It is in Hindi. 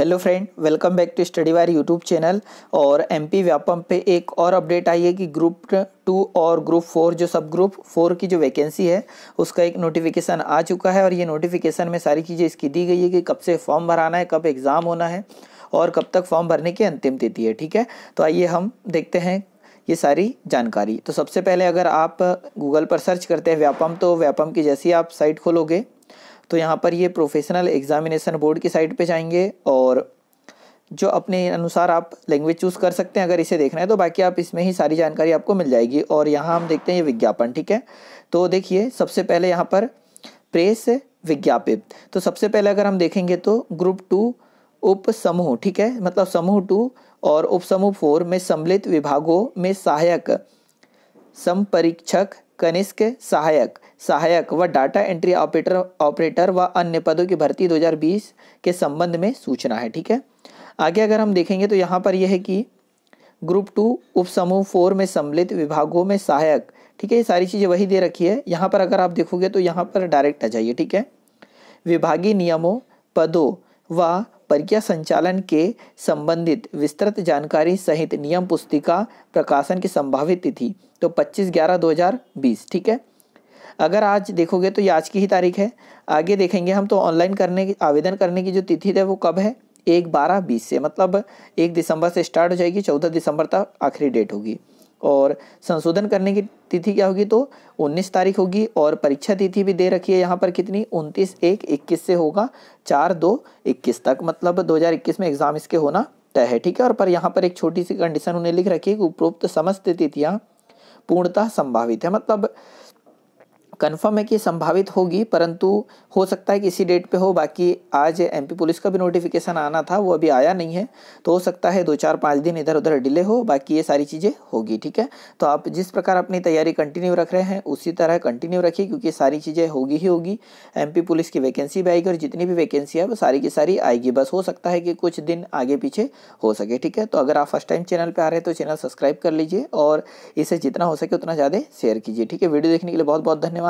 hello friend welcome back to study war YouTube channel और एमपी व्यापम पे एक और अपडेट आई है कि ग्रुप टू और ग्रुप फोर जो सब ग्रुप फोर की जो वैकेंसी है उसका एक नोटिफिकेशन आ चुका है और ये नोटिफिकेशन में सारी चीज़ें इसकी दी गई है कि कब से फॉर्म भराना है कब एग्ज़ाम होना है और कब तक फॉर्म भरने की अंतिम तिथि है ठीक है तो आइए हम देखते हैं ये सारी जानकारी तो सबसे पहले अगर आप गूगल पर सर्च करते हैं व्यापम तो व्यापम की जैसी आप साइट खोलोगे तो यहाँ पर ये प्रोफेशनल एग्ज़ामिनेशन बोर्ड की साइट पे जाएंगे और जो अपने अनुसार आप लैंग्वेज चूज़ कर सकते हैं अगर इसे देखना है तो बाकी आप इसमें ही सारी जानकारी आपको मिल जाएगी और यहाँ हम देखते हैं ये विज्ञापन ठीक है तो देखिए सबसे पहले यहाँ पर प्रेस विज्ञापित तो सबसे पहले अगर हम देखेंगे तो ग्रुप टू उप समूह ठीक है मतलब समूह टू और उप समूह फोर में सम्मिलित विभागों में सहायक संपरीक्षक कनिष्क सहायक सहायक व डाटा एंट्री ऑपरेटर ऑपरेटर व अन्य पदों की भर्ती 2020 के संबंध में सूचना है ठीक है आगे अगर हम देखेंगे तो यहाँ पर यह है कि ग्रुप टू उप समूह फोर में सम्मिलित विभागों में सहायक ठीक है ये सारी चीज़ें वही दे रखी है यहाँ पर अगर आप देखोगे तो यहाँ पर डायरेक्ट आ जाइए ठीक है विभागीय नियमों पदों व परीक्षा संचालन के संबंधित विस्तृत जानकारी सहित नियम पुस्तिका प्रकाशन की संभावित तिथि तो 25 ग्यारह 2020 ठीक है अगर आज देखोगे तो ये आज की ही तारीख है आगे देखेंगे हम तो ऑनलाइन करने की आवेदन करने की जो तिथि है वो कब है एक बारह बीस से मतलब एक दिसंबर से स्टार्ट हो जाएगी चौदह दिसंबर तक आखिरी डेट होगी और संशोधन करने की तिथि क्या होगी तो 19 तारीख होगी और परीक्षा तिथि भी दे रखी है यहाँ पर कितनी 29 एक 21 से होगा चार दो 21 तक मतलब 2021 में एग्जाम इसके होना तय है ठीक है और पर यहाँ पर एक छोटी सी कंडीशन उन्हें लिख रखी है कि उपरोक्त समस्त तिथियाँ पूर्णतः संभावित है मतलब कन्फर्म है कि संभावित होगी परंतु हो सकता है कि इसी डेट पे हो बाकी आज एमपी पुलिस का भी नोटिफिकेशन आना था वो अभी आया नहीं है तो हो सकता है दो चार पाँच दिन इधर उधर डिले हो बाकी ये सारी चीज़ें होगी ठीक है तो आप जिस प्रकार अपनी तैयारी कंटिन्यू रख रहे हैं उसी तरह कंटिन्यू रखिए क्योंकि सारी चीज़ें होगी ही होगी एम पुलिस की वैकेंसी भी आएगी और जितनी भी वैकेंसी है वो सारी की सारी आएगी बस हो सकता है कि कुछ दिन आगे पीछे हो सके ठीक है तो अगर आप फर्स्ट टाइम चैनल पर आ रहे हैं तो चैनल सब्सक्राइब कर लीजिए और इसे जितना हो सके उतना ज़्यादा शेयर कीजिए ठीक है वीडियो देखने के लिए बहुत बहुत धन्यवाद